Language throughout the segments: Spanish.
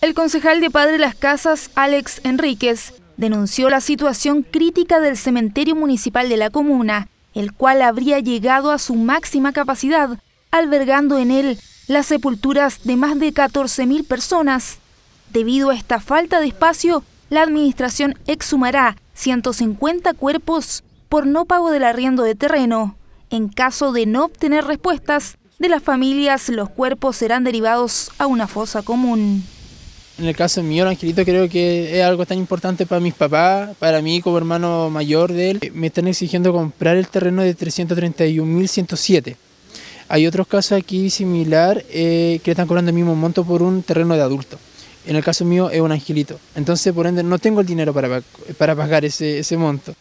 El concejal de Padre Las Casas, Alex Enríquez, denunció la situación crítica del cementerio municipal de la comuna, el cual habría llegado a su máxima capacidad, albergando en él las sepulturas de más de 14.000 personas. Debido a esta falta de espacio, la administración exhumará 150 cuerpos por no pago del arriendo de terreno. En caso de no obtener respuestas de las familias, los cuerpos serán derivados a una fosa común en el caso mío, el angelito creo que es algo tan importante para mis papás, para mí como hermano mayor de él. Me están exigiendo comprar el terreno de 331.107. Hay otros casos aquí similar eh, que le están cobrando el mismo monto por un terreno de adulto. En el caso mío es un angelito. Entonces, por ende, no tengo el dinero para, pagar ese, ese monto.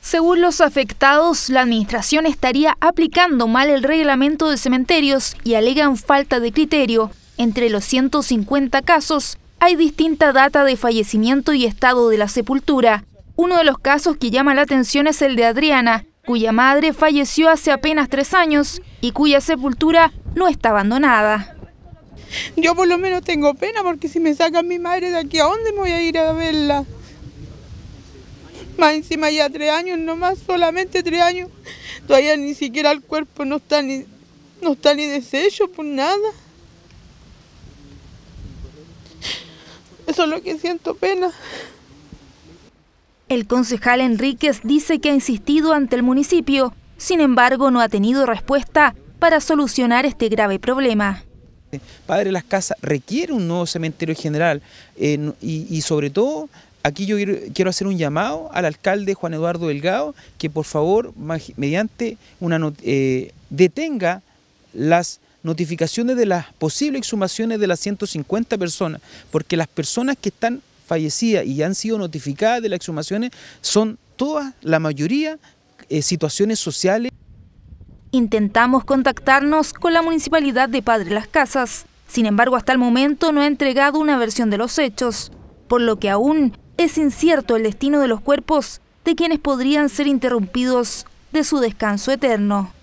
Según los afectados, la administración estaría aplicando mal el reglamento de cementerios y alegan falta de criterio entre los 150 casos hay distinta data de fallecimiento y estado de la sepultura. Uno de los casos que llama la atención es el de Adriana, cuya madre falleció hace apenas tres años y cuya sepultura no está abandonada. Yo por lo menos tengo pena porque si me sacan mi madre de aquí, ¿a dónde me voy a ir a verla? Más encima ya tres años no más solamente tres años. Todavía ni siquiera el cuerpo no está ni, no está ni deshecho por nada. solo que siento pena. El concejal Enríquez dice que ha insistido ante el municipio, sin embargo no ha tenido respuesta para solucionar este grave problema. Padre Las Casas requiere un nuevo cementerio general eh, y, sobre todo aquí yo quiero, hacer un llamado al alcalde Juan Eduardo Delgado que por favor mediante una eh, detenga las notificaciones de las posibles exhumaciones de las 150 personas, porque las personas que están fallecidas y han sido notificadas de las exhumaciones son todas, la mayoría, eh, situaciones sociales. Intentamos contactarnos con la Municipalidad de Padre Las Casas, sin embargo hasta el momento no ha entregado una versión de los hechos, por lo que aún es incierto el destino de los cuerpos de quienes podrían ser interrumpidos de su descanso eterno.